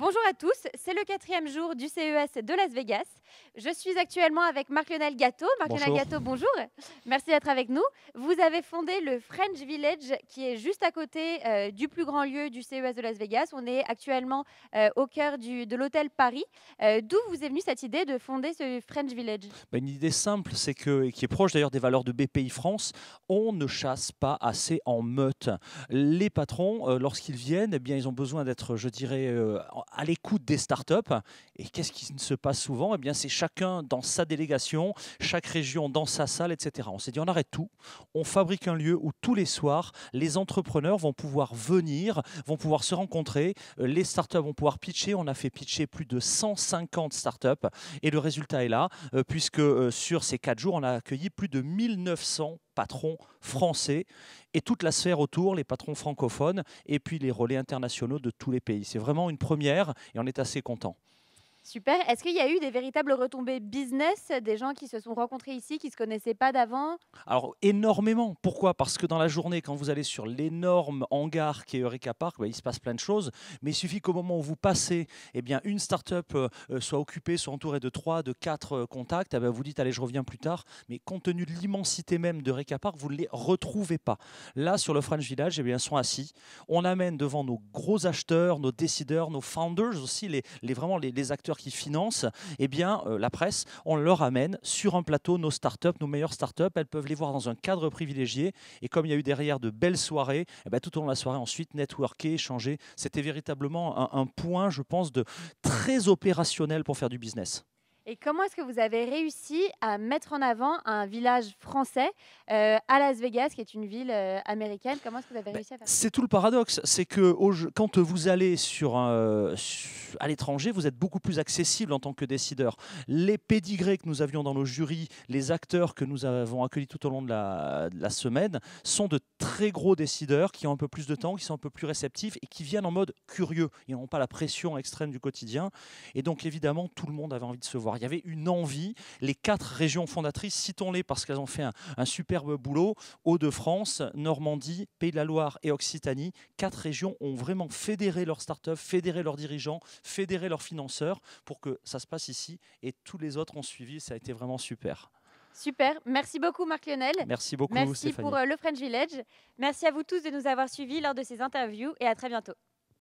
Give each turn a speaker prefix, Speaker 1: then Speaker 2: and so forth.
Speaker 1: Bonjour à tous, c'est le quatrième jour du CES de Las Vegas. Je suis actuellement avec Marc-Lionel Gâteau. Marc-Lionel Gâteau, bonjour. Merci d'être avec nous. Vous avez fondé le French Village qui est juste à côté euh, du plus grand lieu du CES de Las Vegas. On est actuellement euh, au cœur du, de l'hôtel Paris. Euh, d'où vous est venue cette idée de fonder ce French Village
Speaker 2: ben, Une idée simple, c'est que, et qui est proche d'ailleurs des valeurs de BPI France, on ne chasse pas assez en meute. Les patrons, lorsqu'ils viennent, eh bien, ils ont besoin d'être, je dirais, à l'écoute des startups. Et qu'est-ce qui se passe souvent Eh bien, c'est chacun dans sa délégation, chaque région dans sa salle, etc. On s'est dit, on arrête tout. On fabrique un lieu où tous les soirs, les entrepreneurs vont pouvoir venir, vont pouvoir se rencontrer. Euh, les startups vont pouvoir pitcher. On a fait pitcher plus de 150 startups. Et le résultat est là, euh, puisque euh, sur ces quatre jours, on a accueilli plus de 1900 patrons français et toute la sphère autour, les patrons francophones et puis les relais internationaux de tous les pays. C'est vraiment une première et on est assez content.
Speaker 1: Super. Est-ce qu'il y a eu des véritables retombées business, euh, des gens qui se sont rencontrés ici, qui ne se connaissaient pas d'avant
Speaker 2: Alors énormément. Pourquoi Parce que dans la journée, quand vous allez sur l'énorme hangar qui est Eureka Park, bah, il se passe plein de choses. Mais il suffit qu'au moment où vous passez, eh bien, une start-up euh, euh, soit occupée, soit entourée de trois, de quatre contacts, eh ben, vous dites allez, je reviens plus tard. Mais compte tenu de l'immensité même de Eureka Park, vous ne les retrouvez pas. Là, sur le French Village, eh bien, ils sont assis. On amène devant nos gros acheteurs, nos décideurs, nos founders aussi, les, les vraiment les acteurs qui financent, et eh bien, euh, la presse, on leur amène sur un plateau nos startups, nos meilleures startups. Elles peuvent les voir dans un cadre privilégié. Et comme il y a eu derrière de belles soirées, eh ben, tout au long de la soirée, ensuite, networker, échanger, c'était véritablement un, un point, je pense, de très opérationnel pour faire du business.
Speaker 1: Et comment est-ce que vous avez réussi à mettre en avant un village français euh, à Las Vegas, qui est une ville euh, américaine Comment est-ce que vous avez ben, réussi à faire
Speaker 2: C'est tout le paradoxe, c'est que quand vous allez sur, euh, à l'étranger, vous êtes beaucoup plus accessible en tant que décideur. Les pédigrés que nous avions dans nos jurys, les acteurs que nous avons accueillis tout au long de la semaine, sont de très gros décideurs qui ont un peu plus de temps, qui sont un peu plus réceptifs et qui viennent en mode curieux. Ils n'ont pas la pression extrême du quotidien. Et donc évidemment, tout le monde avait envie de se voir il y avait une envie. Les quatre régions fondatrices, citons-les parce qu'elles ont fait un, superbe boulot. Hauts-de-France, Normandie, Pays de la Loire et Occitanie. Quatre régions ont vraiment fédéré leurs startups, fédéré leurs dirigeants, fédéré leurs financeurs pour que ça se passe ici. Et tous les autres ont suivi. Ça a été vraiment super.
Speaker 1: Super. Merci beaucoup, Marc Lionel. Merci beaucoup, Merci pour euh, le French Village. Merci à vous tous de nous avoir suivis lors de ces interviews et à très bientôt.